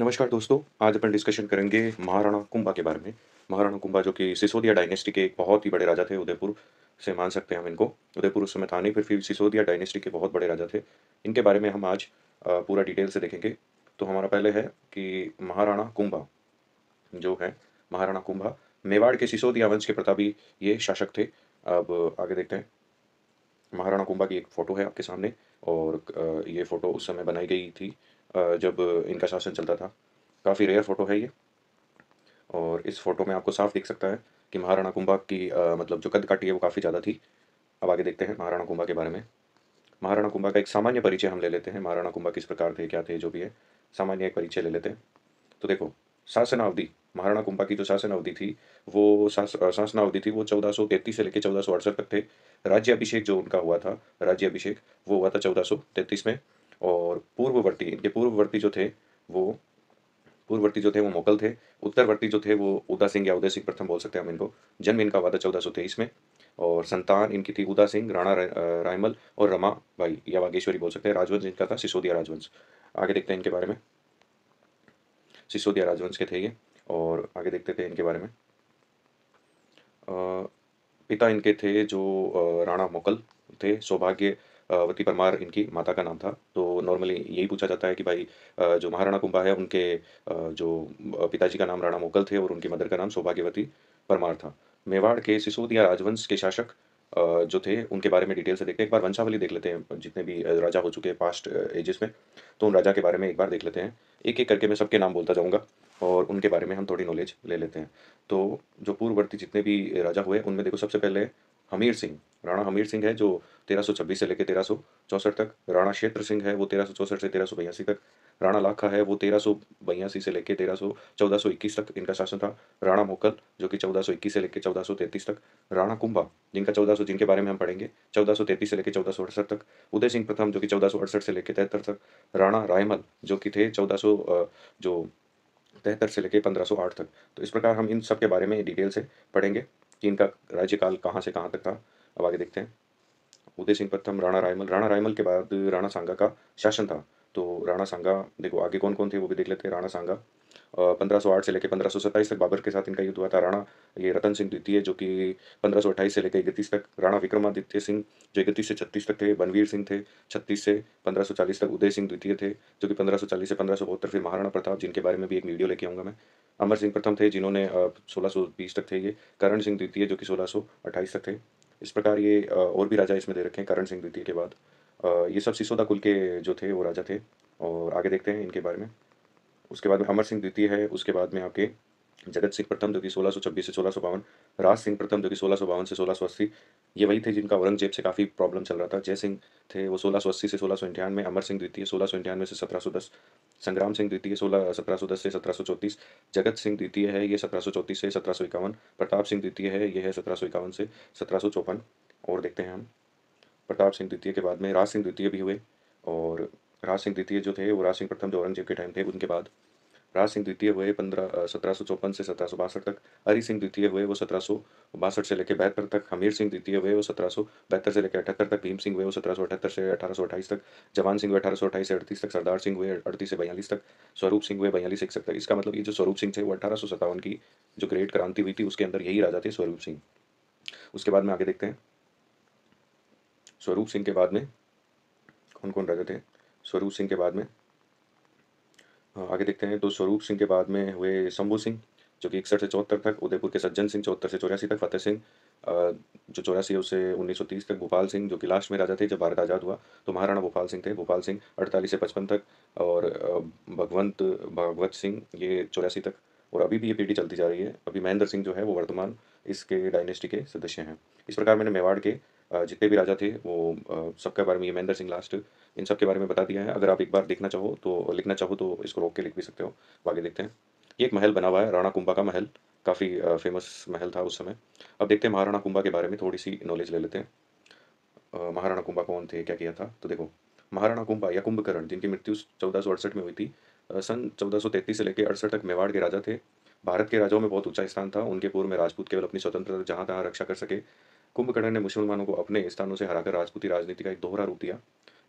नमस्कार दोस्तों आज अपन डिस्कशन करेंगे महाराणा कुंभा के बारे में महाराणा कुंभा जो कि सिसोदिया डायनेस्टी के एक बहुत ही बड़े राजा थे उदयपुर से मान सकते हैं हम इनको उदयपुर उस समय था नहीं फिर फिर सिसोदिया डायनेस्टी के बहुत बड़े राजा थे इनके बारे में हम आज पूरा डिटेल से देखेंगे तो हमारा पहले है कि महाराणा कुंभा जो है महाराणा कुंभा मेवाड़ के सिसोदिया वंश के प्रतापी ये शासक थे अब आगे देखते हैं महाराणा कुंभा की एक फ़ोटो है आपके सामने और ये फ़ोटो उस समय बनाई गई थी जब इनका शासन चलता था काफ़ी रेयर फ़ोटो है ये और इस फोटो में आपको साफ दिख सकता है कि महाराणा कुंभा की आ, मतलब जो कद काटी है वो काफ़ी ज़्यादा थी अब आगे देखते हैं महाराणा कुंभा के बारे में महाराणा कुंभा का एक सामान्य परिचय हम ले लेते हैं महाराणा कुंभा किस प्रकार थे क्या थे जो भी है सामान्य एक परिचय ले लेते हैं तो देखो शासन अवधि महाराणा कुंभा की जो शासन अवधि थी वो शासन अवधि थी वो चौदह से लेकर चौदह तक थे राज्य अभिषेक जो उनका हुआ था राज्य अभिषेक वो हुआ था चौदह में और पूर्ववर्ती इनके पूर्ववर्ती जो थे वो पूर्ववर्ती जो थे वो मुगल थे उत्तरवर्ती जो थे वो उदा सिंह या उदय सिंह प्रथम बोल सकते हैं हम इनको जन्म इनका हुआ था चौदह सौ तेईस में और संतान इनकी थी उदा सिंह राणा रायमल और रमा बाई या वागेश्वरी बोल सकते हैं राजवंश इनका था सिसोदिया राजवंश आगे देखते हैं इनके बारे में सिसोदिया राजवंश के थे ये और आगे देखते थे इनके बारे में पिता इनके थे जो राणा मोकल थे सौभाग्यवती परमार इनकी माता का नाम था तो नॉर्मली यही पूछा जाता है कि भाई जो महाराणा कुंभा है उनके जो पिताजी का नाम राणा मोगल थे और उनकी मदर का नाम सौभाग्यवती परमार था मेवाड़ के सिसोदिया राजवंश के शासक जो थे उनके बारे में डिटेल से देखते हैं एक बार वंशावली देख लेते हैं जितने भी राजा हो चुके हैं पास्ट एजेस में तो उन राजा के बारे में एक बार देख लेते हैं एक एक करके मैं सबके नाम बोलता जाऊँगा और उनके बारे में हम थोड़ी नॉलेज ले लेते हैं तो जो पूर्ववर्ती जितने भी राजा हुए उनमें देखो सबसे पहले हमीर सिंह राणा हमीर सिंह है जो तेरह से लेकर तेरह तक राणा क्षेत्र सिंह है वो तेरह से तेरह तक राणा लाखा है वो तेरह से लेकर तेरह सौ तक इनका शासन था राणा मोकल जो कि चौदह से लेकर चौदह तक राणा कुंभा जिनका सौ जिनके बारे में हम पढ़ेंगे चौदह से लेकर चौदह तक उदय सिंह प्रथम जो कि चौदह से लेकर तिहत्तर तक राणा रायमल जो कि थे चौदह जो तिहत्तर से लेकर पंद्रह तक तो इस प्रकार हम इन सब के बारे में डिटेल से पढ़ेंगे चीन इनका राज्यकाल कहाँ से कहाँ तक था अब आगे देखते हैं उदय सिंह प्रथम राणा रायमल राणा रायमल के बाद राणा सांगा का शासन था तो राणा सांगा देखो आगे कौन कौन थे वो भी देख लेते हैं राणा सांगा पंद्रह सौ आठ से लेकर पंद्रह सौ सत्ताईस तक बाबर के साथ इनका युद्ध हुआ था राणा ये रतन सिंह द्वितीय जो कि पंद्रह सौ अट्ठाईस से लेकर इकतीस तक राणा विक्रमादित्य सिंह जो इकतीस से छत्तीस तक थे बनवीर सिंह थे छत्तीस से पंद्रह सौ चालीस तक उदय सिंह द्वितीय थे जो कि पंद्रह सौ चालीस से पंद्रह सौ फिर महाराणा प्रताप जिनके बारे में भी एक वीडियो लेके आऊँगा मैं अमर सिंह प्रथम थे जिन्होंने सोलह सौ बीस तक थे ये करण सिंह द्वितीय जो कि सोलह सौ अट्ठाईस तक थे इस प्रकार ये और भी राजा इसमें दे रखे हैं करण सिंह द्वितीय के बाद ये सब सिसोदा कुल के जो थे वो राजा थे और आगे देखते हैं इनके बारे में उसके बाद में अमर सिंह द्वितीय है उसके बाद में आपके जगत सिंह प्रथम जो कि सोलह सौ छब्बीस से सोलह सौ बावन राज सिंह प्रथम जो कि सोलह सौ बावन से सोलह सौ अस्सी ये वही थे जिनका औरंगजेब से काफ़ी प्रॉब्लम चल रहा था जय सिंह थे वो सोलह सौ अस्सी से सोलह सौ अंठानवे अमर सिंह द्वितीय सोलह सौ अंठानवे से सत्रह सौ दस संग्राम सिंह द्वितीय सोलह सत्रह सौ दस से सत्रह सौ चौंतीस जगत सिंह द्वितीय है ये सत्रह सौ चौंतीस से सत्रह सौ इक्यावन प्रताप सिंह द्वितीय है ये है सत्रह सौ इक्यावन से सत्रह सौ चौपन और देखते हैं हम प्रताप सिंह द्वितीय के बाद में राज सिंह द्वितीय भी हुए और राज सिंह द्वितीय जो थे वो राज सिंह प्रथम जो औरंगजेब के टाइम थे उनके बाद राज सिंह द्वितीय हुए पंद्रह सत्रह सौ चौपन से सत्रह सौ बासठ तक हरी सिंह द्वितीय हुए वो सत्रह सौ बासठ से लेकर बहत्तर तक हमीर सिंह द्वितीय हुए वो सत्रह सौ बहत्तर से लेकर अठहत्तर तक भीम सिंह हुए वो सत्रह सौ अठहत्तर से अठारह सौ अठाईस तक जवान सिंह हुए अठारह सौ अठाईस से अड़तीस तक सरदार सिंह हुए अड़तीस से बयालीस तक स्वरूप सिंह हुए बयालीस इकसठ तक इसका मतलब ये जो स्वरूप सिंह थे वो अठारह सौ सत्तावन की जो ग्रेट क्रांति हुई थी उसके अंदर यही राजा थे स्वरूप सिंह उसके बाद में आगे देखते हैं स्वरूप सिंह के बाद में कौन कौन राजा थे स्वरूप सिंह के बाद में हाँ, आगे देखते हैं तो स्वरूप सिंह के बाद में हुए शंभू सिंह जो कि इकसठ से चौहत्तर तक उदयपुर के सज्जन सिंह चौहत्तर से चौरासी तक फतेह सिंह जो चौरासी है उससे तीस तक भोपाल सिंह जो कि लास्ट में राजा थे जब भारत आज़ाद हुआ तो महाराणा भोपाल सिंह थे भोपाल सिंह अड़तालीस से पचपन तक और भगवंत भगवत सिंह ये चौरासी तक और अभी भी ये पीढ़ी चलती जा रही है अभी महेंद्र सिंह जो है वो वर्तमान इसके डायनेस्टी के सदस्य हैं इस प्रकार मैंने मेवाड़ के जितने भी राजा थे वो सबके बारे में ये महेंद्र सिंह लास्ट इन सब के बारे में बता दिया है अगर आप एक बार देखना चाहो तो लिखना चाहो तो इसको रोक के लिख भी सकते हो आगे देखते हैं ये एक महल बना हुआ है राणा कुंभा का महल काफ़ी फेमस महल था उस समय अब देखते हैं महाराणा कुंभा के बारे में थोड़ी सी नॉलेज ले लेते हैं महाराणा कुंभा कौन थे क्या किया था तो देखो महाराणा कुंभा या कुंभकर्ण जिनकी मृत्यु चौदह में हुई थी सन चौदह से लेकर अड़सठ तक मेवाड़ के राजा थे भारत के राजाओं में बहुत ऊंचा स्थान था उनके पूर्व में राजपूत केवल अपनी स्वतंत्रता जहां तहां रक्षा कर सके कुंभकर्ण ने मुसलमानों को अपने स्थानों से हराकर राजपूती राजनीति का एक दोहरा रूप दिया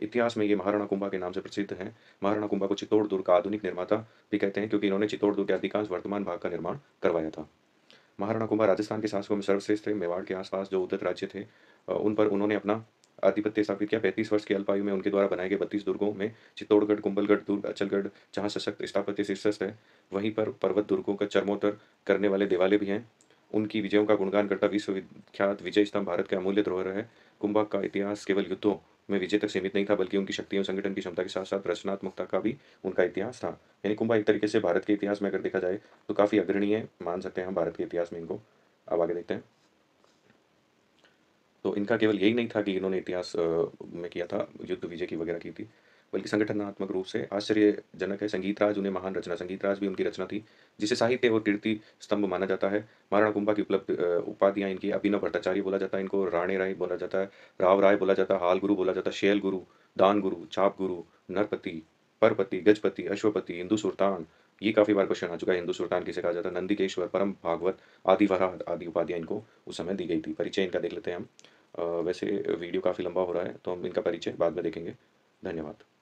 इतिहास में ये महाराणा कुंभा के नाम से प्रसिद्ध हैं महाराणा कुंभा को चित्तौड़ दुर्ग का आधुनिक निर्माता भी कहते हैं क्योंकि इन्होंने चित्तौड़ दुर्ग के अधिकांश वर्तमान भाग का निर्माण करवाया था महाराणा कुंभा राजस्थान के शासकों में सर्वश्रेष्ठ थे मेवाड़ के आसपास जो उदत राज्य थे उन पर उन्होंने अपना आधिपत्य स्थापित किया पैंतीस वर्ष की अल्पायु में उनके द्वारा बनाए गए बत्तीस दुर्गों में चित्तौड़गढ़ कुंभलगढ़ दुर्ग अचलगढ़ जहाँ सशक्त स्थापत्य शीर्षस्थ है वहीं पर पर्वत दुर्गों का चरमोतर करने वाले देवालय भी हैं उनकी विजयों का गुणगान करता विश्वविख्यात विजय स्तंभ भारत के अमूल्य धरोहर है कुंभा का इतिहास केवल युद्धों में विजय तक सीमित नहीं था बल्कि उनकी शक्तियों संगठन की क्षमता के साथ साथ रचनात्मकता का भी उनका इतिहास था यानी कुंभा एक तरीके से भारत के इतिहास में अगर देखा जाए तो काफ़ी अग्रणीय मान सकते हैं हम भारत के इतिहास में इनको अब आगे देखते हैं तो इनका केवल यही नहीं था कि इन्होंने इतिहास में किया था युद्ध विजय की वगैरह की थी बल्कि संगठनात्मक रूप से आश्चर्यजनक है संगीत राज उन्हें महान रचना संगीत राज भी उनकी रचना थी जिसे साहित्य और कीर्ति स्तंभ माना जाता है महाराणा कुंभा की उपलब्ध उपाधियाँ इनकी अभिनव भट्टाचार्य बोला जाता है इनको राणे राय बोला जाता है राव राय बोला जाता है हाल गुरु बोला जाता है शैल गुरु दान गुरु छाप गुरु नरपति परपति गजपति अश्वपति हिंदू सुल्तान ये काफ़ी बार क्वेश्चन आ चुका है हिंदू सुल्तान किसे कहा जाता है नंदीकेश्वर परम भागवत आदि वराह आदि उपाधियाँ इनको उस समय दी गई थी परिचय इनका देख लेते हैं हम वैसे वीडियो काफ़ी लंबा हो रहा है तो हम इनका परिचय बाद में देखेंगे धन्यवाद